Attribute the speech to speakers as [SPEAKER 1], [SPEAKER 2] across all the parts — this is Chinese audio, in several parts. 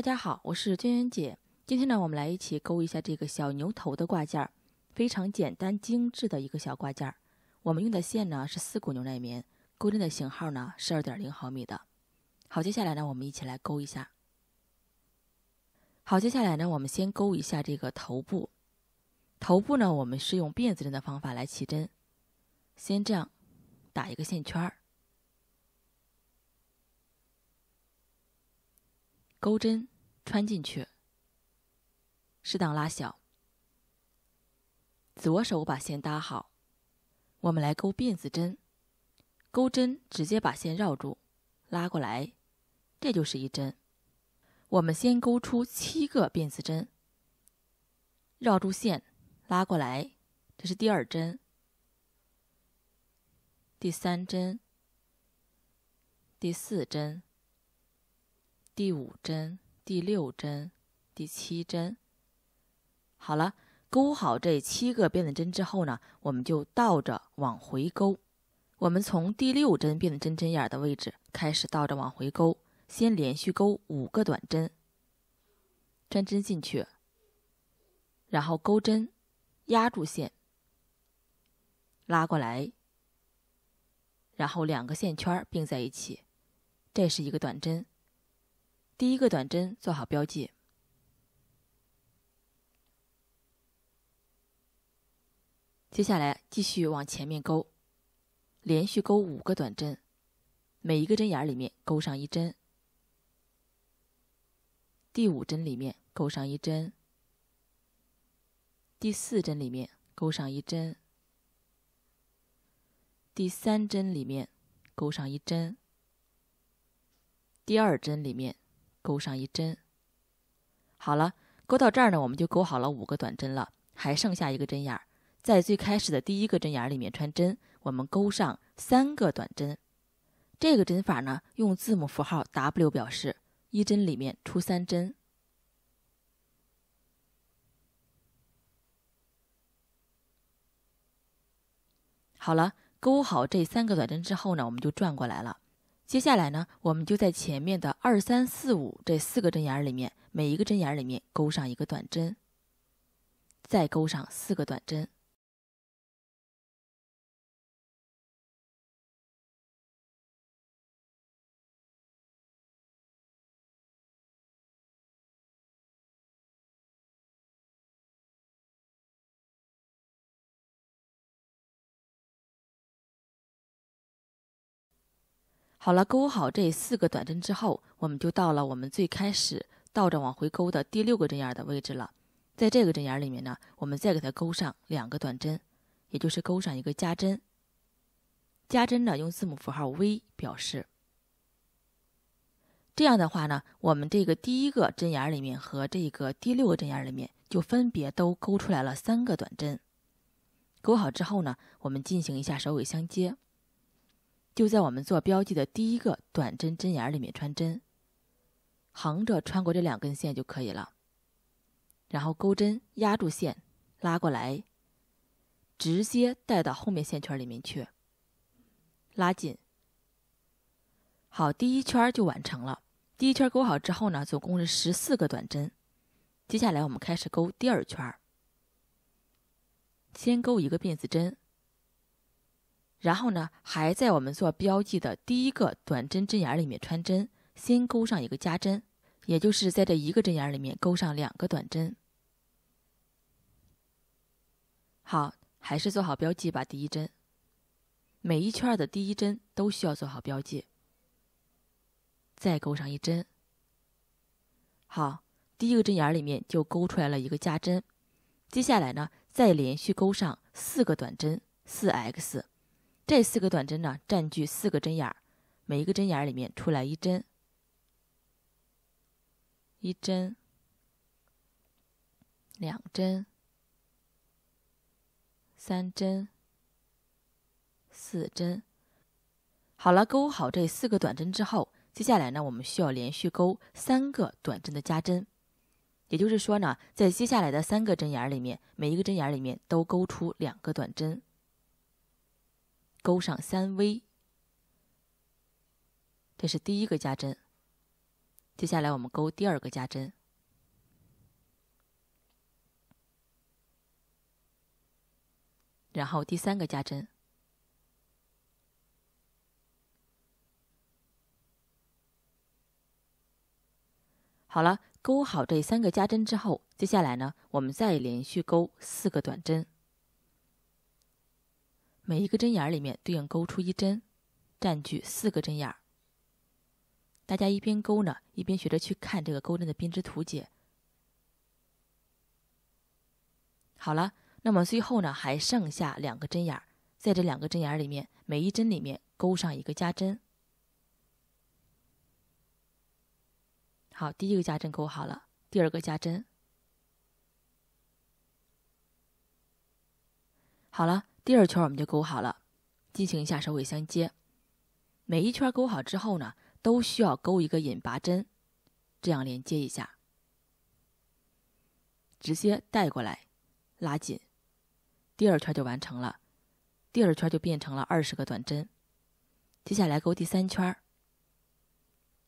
[SPEAKER 1] 大家好，我是娟娟姐。今天呢，我们来一起钩一下这个小牛头的挂件，非常简单精致的一个小挂件。我们用的线呢是四股牛奶棉，钩针的型号呢是二点零毫米的。好，接下来呢，我们一起来钩一下。好，接下来呢，我们先钩一下这个头部。头部呢，我们是用辫子针的方法来起针，先这样打一个线圈儿，钩针。穿进去，适当拉小。左手把线搭好，我们来钩辫子针。钩针直接把线绕住，拉过来，这就是一针。我们先钩出七个辫子针，绕住线，拉过来，这是第二针。第三针，第四针，第五针。第六针、第七针，好了，钩好这七个辫子针之后呢，我们就倒着往回钩。我们从第六针辫子针针眼的位置开始倒着往回钩，先连续钩五个短针，针针进去，然后钩针压住线，拉过来，然后两个线圈并在一起，这是一个短针。第一个短针做好标记，接下来继续往前面钩，连续钩五个短针，每一个针眼里面钩上一针，第五针里面钩上一针，第四针里面钩上一针，第三针里面钩上一针，第二针里面。钩上一针，好了，钩到这儿呢，我们就钩好了五个短针了，还剩下一个针眼儿，在最开始的第一个针眼里面穿针，我们钩上三个短针。这个针法呢，用字母符号 W 表示，一针里面出三针。好了，钩好这三个短针之后呢，我们就转过来了。接下来呢，我们就在前面的二三四五这四个针眼儿里面，每
[SPEAKER 2] 一个针眼儿里面钩上一个短针，再钩上四个短针。好了，钩好这四个短针之后，我们就到了我们最开始倒着往
[SPEAKER 1] 回钩的第六个针眼的位置了。在这个针眼里面呢，我们再给它钩上两个短针，也就是钩上一个加针。加针呢，用字母符号 V 表示。这样的话呢，我们这个第一个针眼里面和这个第六个针眼里面，就分别都钩出来了三个短针。钩好之后呢，我们进行一下首尾相接。就在我们做标记的第一个短针针眼里面穿针，横着穿过这两根线就可以了。然后钩针压住线，拉过来，直接带到后面线圈里面去。拉紧，好，第一圈就完成了。第一圈钩好之后呢，总共是十四个短针。接下来我们开始钩第二圈，先钩一个辫子针。然后呢，还在我们做标记的第一个短针针眼里面穿针，先钩上一个加针，也就是在这一个针眼里面钩上两个短针。好，还是做好标记吧。第一针，每一圈的第一针都需要做好标记。再钩上一针。好，第一个针眼里面就钩出来了一个加针。接下来呢，再连续钩上四个短针，四 X。这四个短针呢，占据四个针眼儿，每一个针眼儿里面出来一针，一针，两针，三针，四针。好了，钩好这四个短针之后，接下来呢，我们需要连续钩三个短针的加针，也就是说呢，在接下来的三个针眼儿里面，每一个针眼儿里面都钩出两个短针。钩上三 V，这是第一个加针。接下来我们钩第二个加针，然后第三个加针。好了，钩好这三个加针之后，接下来呢，我们再连续钩四个短针。每一个针眼里面对应钩出一针，占据四个针眼。大家一边钩呢，一边学着去看这个钩针的编织图解。好了，那么最后呢，还剩下两个针眼，在这两个针眼里面，每一针里面钩上一个加针。好，第一个加针钩好了，第二个加针，好了。第二圈我们就钩好了，进行一下首尾相接。每一圈钩好之后呢，都需要钩一个引拔针，这样连接一下，直接带过来，拉紧。第二圈就完成了，第二圈就变成了二十个短针。接下来钩第三圈，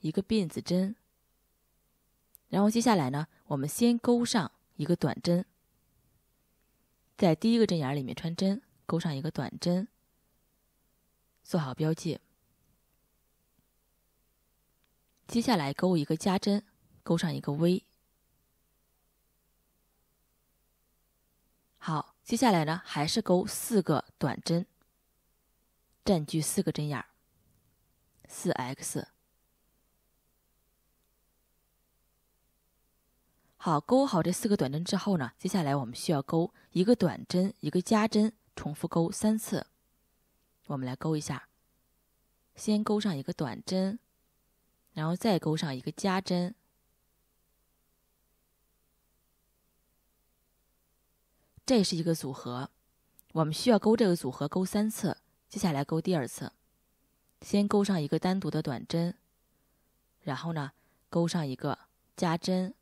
[SPEAKER 1] 一个辫子针。然后接下来呢，我们先钩上一个短针，在第一个针眼里面穿针。钩上一个短针，做好标记。接下来钩一个加针，钩上一个 V。好，接下来呢，还是钩四个短针，占据四个针眼儿，四 X。好，钩好这四个短针之后呢，接下来我们需要钩一个短针，一个加针。重复钩三次，我们来钩一下。先钩上一个短针，然后再钩上一个加针，这是一个组合。我们需要钩这个组合钩三次。接下来钩第二次，先钩上一个单独的短针，然后呢钩上一个加针，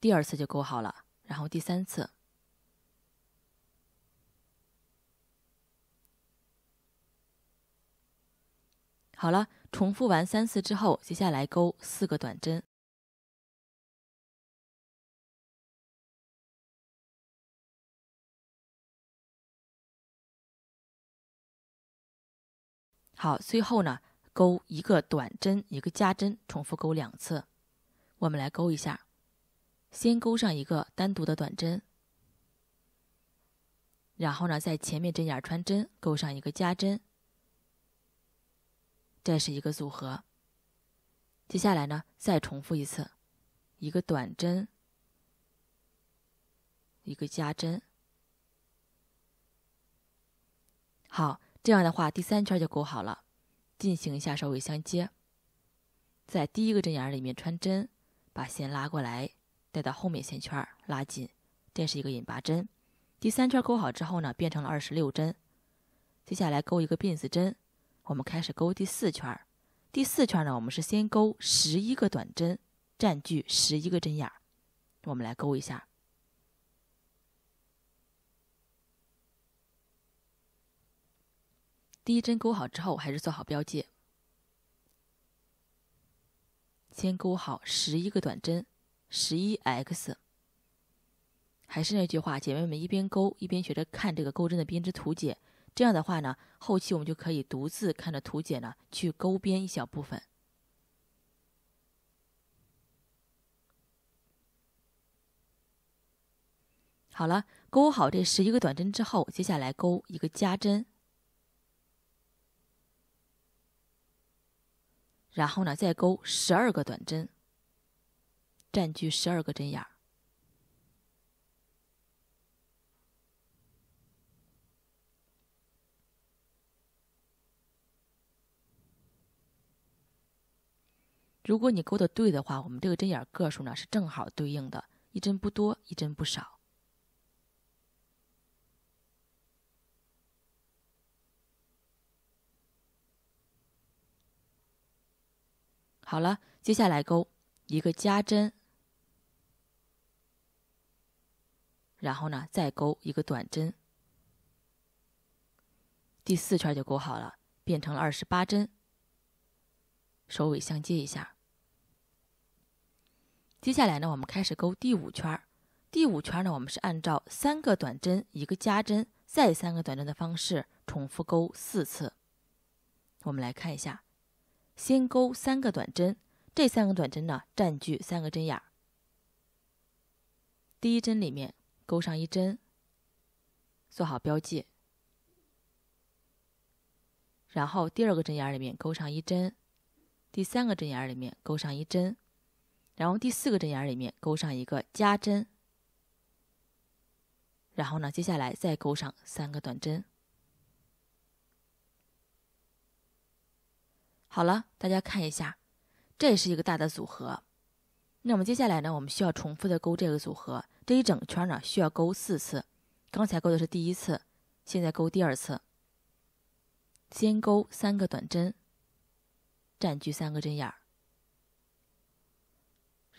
[SPEAKER 1] 第二次就钩好了。然后第三次。
[SPEAKER 2] 好了，重复完三次之后，接下来勾四个短针。好，最后呢，勾一个短针，一个加针，重复勾两
[SPEAKER 1] 次。我们来勾一下，先勾上一个单独的短针，然后呢，在前面针眼穿针，勾上一个加针。这是一个组合。接下来呢，再重复一次，一个短针，一个加针。好，这样的话，第三圈就钩好了。进行一下稍微相接，在第一个针眼里面穿针，把线拉过来，带到后面线圈拉紧，这是一个引拔针。第三圈钩好之后呢，变成了二十六针。接下来钩一个辫子针。我们开始勾第四圈儿，第四圈呢，我们是先勾十一个短针，占据十一个针眼儿。我们来勾一下，第一针勾好之后，还是做好标记，先勾好十一个短针，十一 X。还是那句话，姐妹们一边勾一边学着看这个钩针的编织图解。这样的话呢，后期我们就可以独自看着图解呢，去勾边一小部分。好了，勾好这十一个短针之后，接下来勾一个加针，然后呢再勾十二个短针，占据十二个针眼。如果你勾的对的话，我们这个针眼个数呢是正好对应的，一针不多，一针不少。好了，接下来勾一个加针，然后呢再勾一个短针，第四圈就勾好了，变成了二十八针。首尾相接一下。接下来呢，我们开始勾第五圈。第五圈呢，我们是按照三个短针、一个加针、再三个短针的方式重复勾四次。我们来看一下，先勾三个短针，这三个短针呢占据三个针眼。第一针里面钩上一针，做好标记。然后第二个针眼里面钩上一针，第三个针眼里面钩上一针。然后第四个针眼儿里面钩上一个加针，然后呢，接下来再钩上三个短针。好了，大家看一下，这也是一个大的组合。那我们接下来呢，我们需要重复的钩这个组合，这一整圈呢需要钩四次。刚才钩的是第一次，现在钩第二次，先钩三个短针，占据三个针眼儿。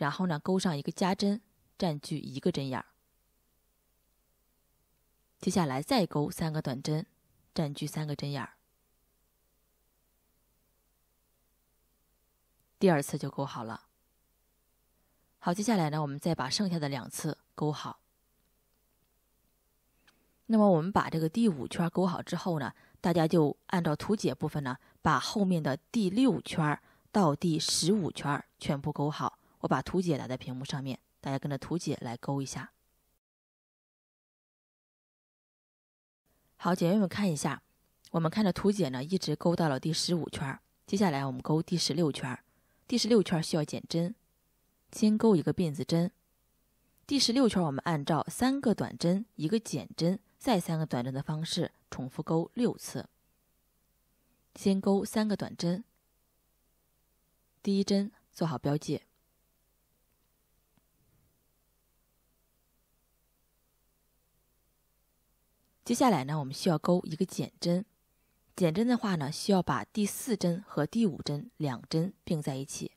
[SPEAKER 1] 然后呢，钩上一个加针，占据一个针眼儿。接下来再钩三个短针，占据三个针眼儿。第二次就钩好了。好，接下来呢，我们再把剩下的两次钩好。那么我们把这个第五圈钩好之后呢，大家就按照图解部分呢，把后面的第六圈到第十五圈全部钩好。我把图解打在屏幕上面，大家跟着图解来勾一下。好，姐妹们看一下，我们看着图解呢，一直勾到了第十五圈。接下来我们勾第十六圈，第十六圈需要减针，先勾一个辫子针。第十六圈我们按照三个短针、一个减针、再三个短针的方式重复勾六次。先勾三个短针，第一针做好标记。接下来呢，我们需要钩一个减针。减针的话呢，需要把第四针和第五针两针并在一起。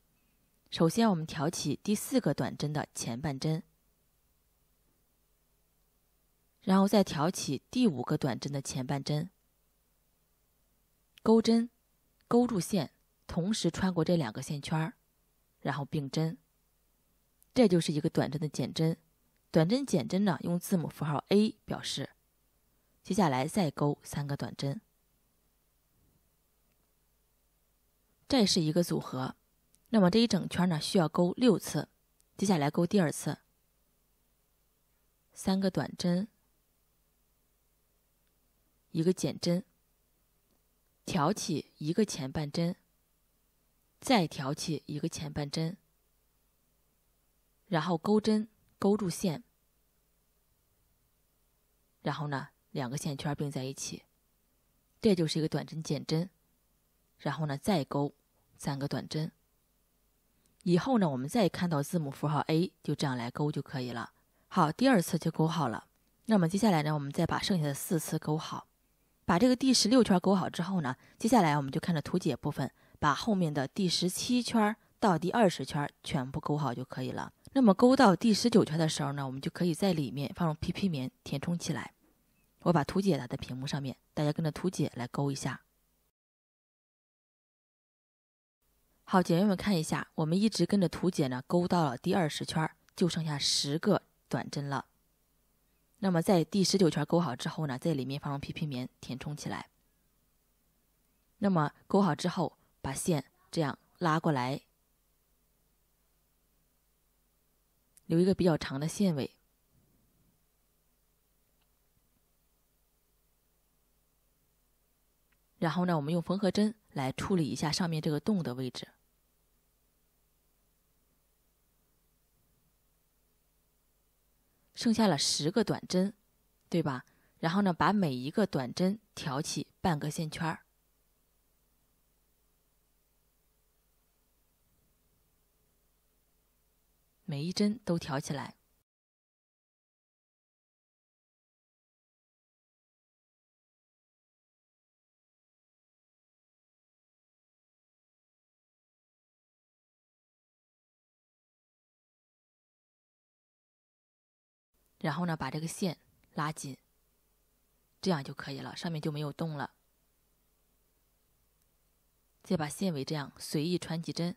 [SPEAKER 1] 首先，我们挑起第四个短针的前半针，然后再挑起第五个短针的前半针，钩针钩住线，同时穿过这两个线圈儿，然后并针。这就是一个短针的减针。短针减针呢，用字母符号 A 表示。接下来再钩三个短针，这是一个组合。那么这一整圈呢，需要钩六次。接下来钩第二次，三个短针，一个减针，挑起一个前半针，再挑起一个前半针，然后钩针钩住线，然后呢？两个线圈并在一起，这就是一个短针减针。然后呢，再钩三个短针。以后呢，我们再看到字母符号 A，就这样来钩就可以了。好，第二次就钩好了。那么接下来呢，我们再把剩下的四次钩好。把这个第十六圈钩好之后呢，接下来我们就看着图解部分，把后面的第十七圈到第二十圈全部钩好就可以了。那么钩到第十九圈的时候呢，我们就可以在里面放入 PP 棉填充起来。我把图解打在屏幕上面，大家跟着图解来勾一下。好，姐妹们看一下，我们一直跟着图解呢，勾到了第二十圈，就剩下十个短针了。那么在第十九圈勾好之后呢，在里面放入皮皮棉填充起来。那么勾好之后，把线这样拉过来，留一个比较长的线尾。然后呢，我们用缝合针来处理一下上面这个洞的位置。剩下了十个短针，对吧？然后呢，把每一个短针挑起半个线圈儿，
[SPEAKER 2] 每一针都挑起来。然后呢，把这个线拉紧，这样就可以了，上面就没有洞了。再把线尾这样随意穿几针，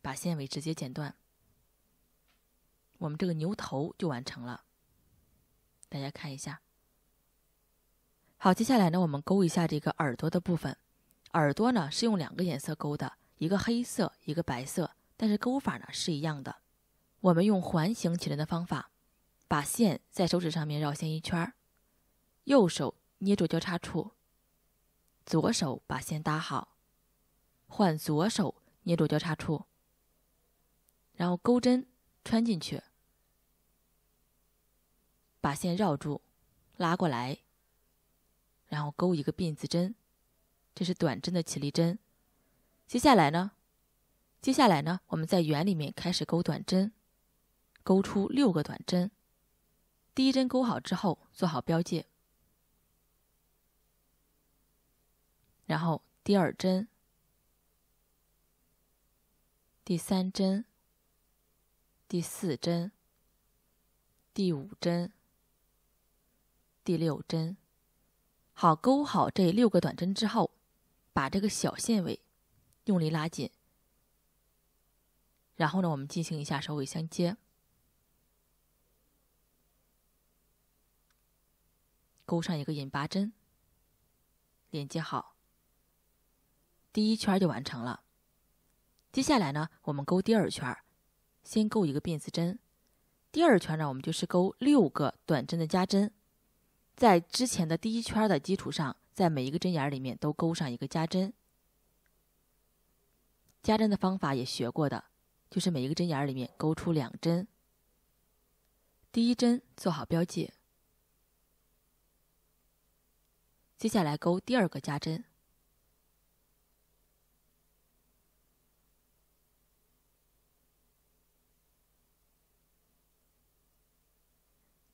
[SPEAKER 2] 把线尾直接剪断，我们这个牛头就完成了。
[SPEAKER 1] 大家看一下。好，接下来呢，我们勾一下这个耳朵的部分。耳朵呢是用两个颜色勾的，一个黑色，一个白色。但是勾法呢是一样的。我们用环形起针的方法，把线在手指上面绕线一圈儿，右手捏住交叉处，左手把线搭好，换左手捏住交叉处，然后钩针穿进去，把线绕住，拉过来。然后勾一个辫子针，这是短针的起立针。接下来呢？接下来呢？我们在圆里面开始勾短针，勾出六个短针。第一针勾好之后，做好标记。然后第二针、第三针、第四针、第五针、第六针。好，勾好这六个短针之后，把这个小线尾用力拉紧。然后呢，我们进行一下首尾相接，勾上一个引拔针，连接好，第一圈就完成了。接下来呢，我们勾第二圈，先勾一个辫子针。第二圈呢，我们就是勾六个短针的加针。在之前的第一圈的基础上，在每一个针眼里面都钩上一个加针。加针的方法也学过的，就是每一个针眼里面钩出两针。第一针做好标记，接下来钩第二个加针，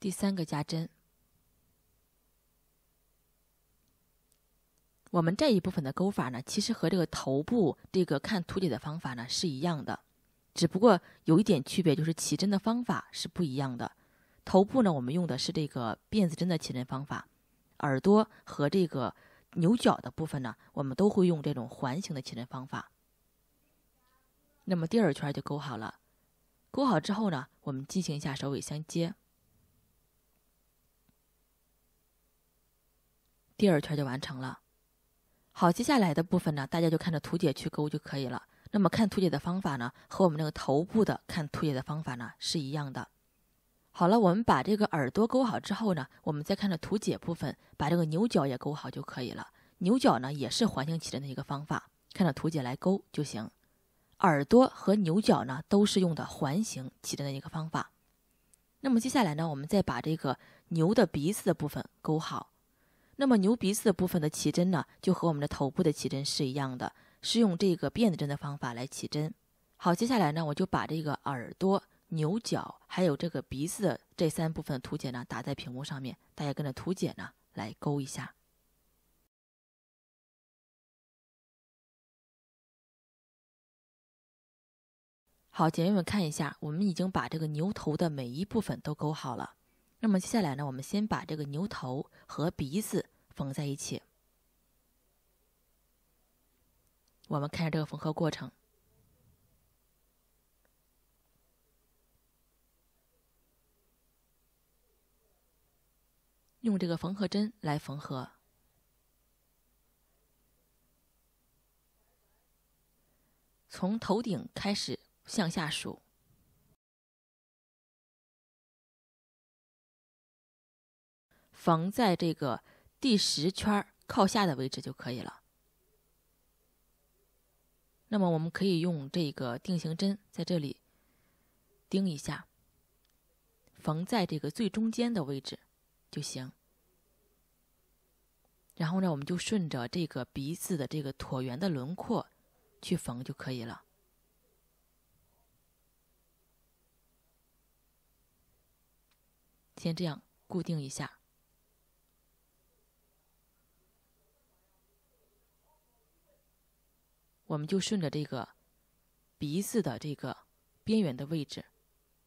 [SPEAKER 1] 第三个加针。我们这一部分的钩法呢，其实和这个头部这个看图解的方法呢是一样的，只不过有一点区别，就是起针的方法是不一样的。头部呢，我们用的是这个辫子针的起针方法；耳朵和这个牛角的部分呢，我们都会用这种环形的起针方法。那么第二圈就钩好了，钩好之后呢，我们进行一下首尾相接，第二圈就完成了。好，接下来的部分呢，大家就看着图解去勾就可以了。那么看图解的方法呢，和我们那个头部的看图解的方法呢是一样的。好了，我们把这个耳朵勾好之后呢，我们再看着图解部分把这个牛角也勾好就可以了。牛角呢也是环形起针的一个方法，看着图解来勾就行。耳朵和牛角呢都是用的环形起针的一个方法。那么接下来呢，我们再把这个牛的鼻子的部分勾好。那么牛鼻子的部分的起针呢，就和我们的头部的起针是一样的，是用这个辫子针的方法来起针。好，接下来呢，我就把这个耳朵、牛角还有这个鼻子这三部分的图解呢
[SPEAKER 2] 打在屏幕上面，大家跟着图解呢来勾一下。好，姐妹们看一下，我们已经把这个牛头的每一部分都勾好了。那么接
[SPEAKER 1] 下来呢，我们先把这个牛头和鼻子缝在一起。我们看下这个缝合过程，用这个缝合针来缝合，
[SPEAKER 2] 从头顶开始向下数。缝在这个第十圈儿靠下的位置就可以
[SPEAKER 1] 了。那么我们可以用这个定型针在这里钉一下，缝在这个最中间的位置就行。然后呢，我们就顺着这个鼻子的这个椭圆的轮廓去缝就可以了。先这样固定一下。我们就顺着这个鼻子的这个边缘的位置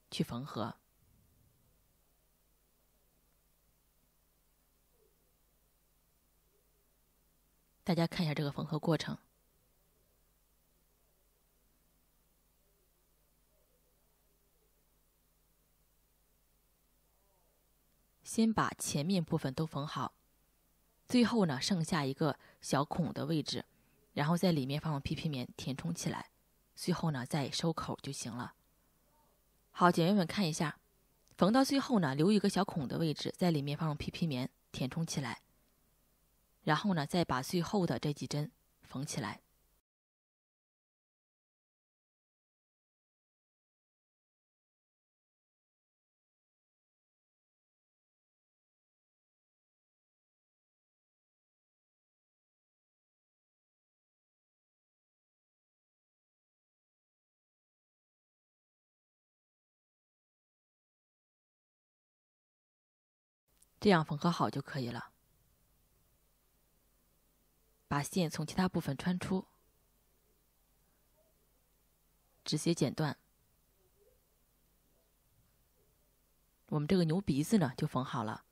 [SPEAKER 1] 去缝合。大家看一下这个缝合过程，先把前面部分都缝好，最后呢剩下一个小孔的位置。然后在里面放入 PP 棉填充起来，最后呢再收口就行了。好，姐妹们看一下，缝到最后呢留一个小孔的位置，在里面放入 PP 棉填充起来，然后呢再把最后的
[SPEAKER 2] 这几针缝起来。这样缝合好就可以了。把
[SPEAKER 1] 线从其他部分穿出，直接剪断。我们这个牛鼻子呢就缝好了。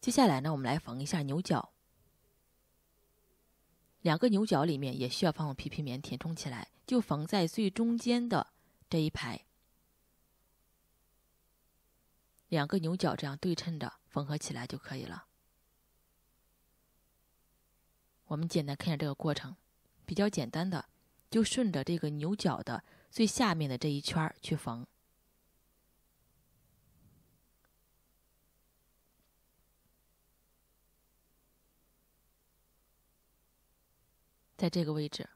[SPEAKER 1] 接下来呢，我们来缝一下牛角。两个牛角里面也需要放入皮皮棉填充起来，就缝在最中间的这一排。两个牛角这样对称着缝合起来就可以了。我们简单看一下这个过程，比较简单的就顺着这个牛角的最下面的这一圈去缝，在这个位置。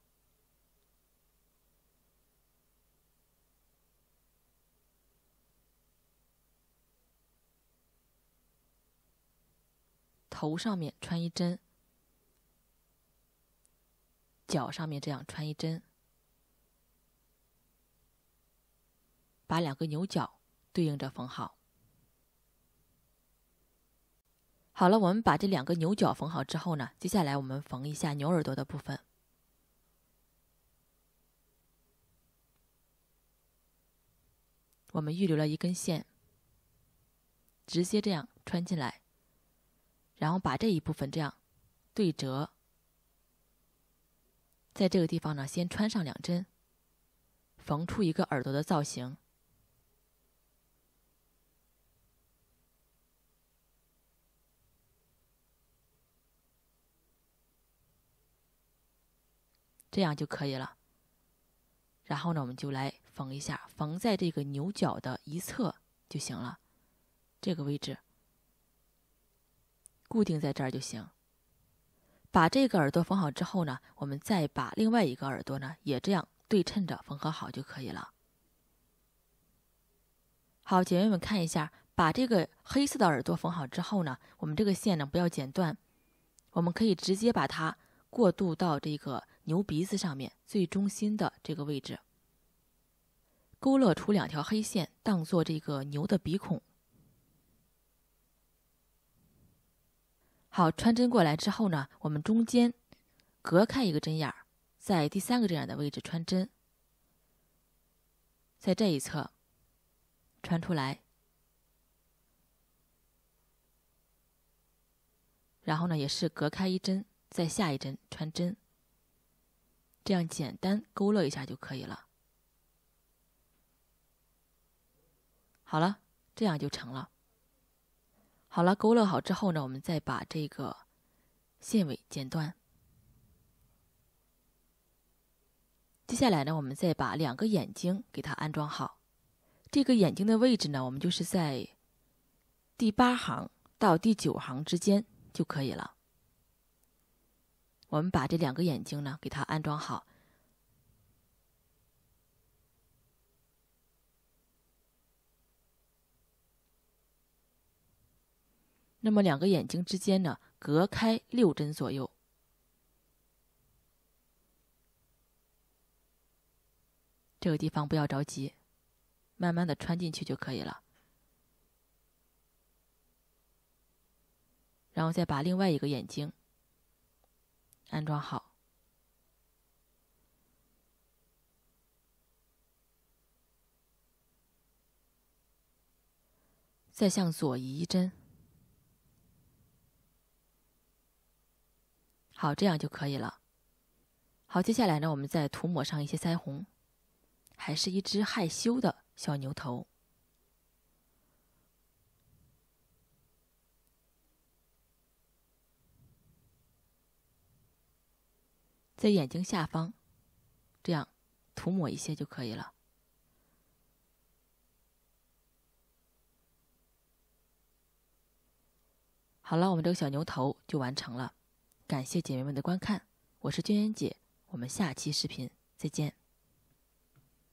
[SPEAKER 1] 头上面穿一针，脚上面这样穿一针，把两个牛角对应着缝好。好了，我们把这两个牛角缝好之后呢，接下来我们缝一下牛耳朵的部分。我们预留了一根线，直接这样穿进来。然后把这一部分这样对折，在这个地方呢，先穿上两针，缝出一个耳朵的造型，这样就可以了。然后呢，我们就来缝一下，缝在这个牛角的一侧就行了，这个位置。固定在这儿就行。把这个耳朵缝好之后呢，我们再把另外一个耳朵呢也这样对称着缝合好就可以了。好，姐妹们看一下，把这个黑色的耳朵缝好之后呢，我们这个线呢不要剪断，我们可以直接把它过渡到这个牛鼻子上面最中心的这个位置，勾勒出两条黑线，当做这个牛的鼻孔。好，穿针过来之后呢，我们中间隔开一个针眼儿，在第三个针眼的位置穿针，在这一侧穿出来，然后呢也是隔开一针，在下一针穿针，这样简单勾勒一下就可以了。好了，这样就成了。好了，勾勒好之后呢，我们再把这个线尾剪断。接下来呢，我们再把两个眼睛给它安装好。这个眼睛的位置呢，我们就是在第八行到第九行之间就可以了。我们把这两个眼睛呢，给它安装好。那么两个眼睛之间呢，隔开六针左右。这个地方不要着急，慢慢的穿进去就可以了。然后再把另外一个眼睛安装好，再向左移一针。好，这样就可以了。好，接下来呢，我们再涂抹上一些腮红，还是一只害羞的小牛头，在眼睛下方，这样涂抹一些就可以了。好了，我们这个小牛头就完成了。感
[SPEAKER 2] 谢姐妹们的观看，我是娟娟姐，我们下期视频再见。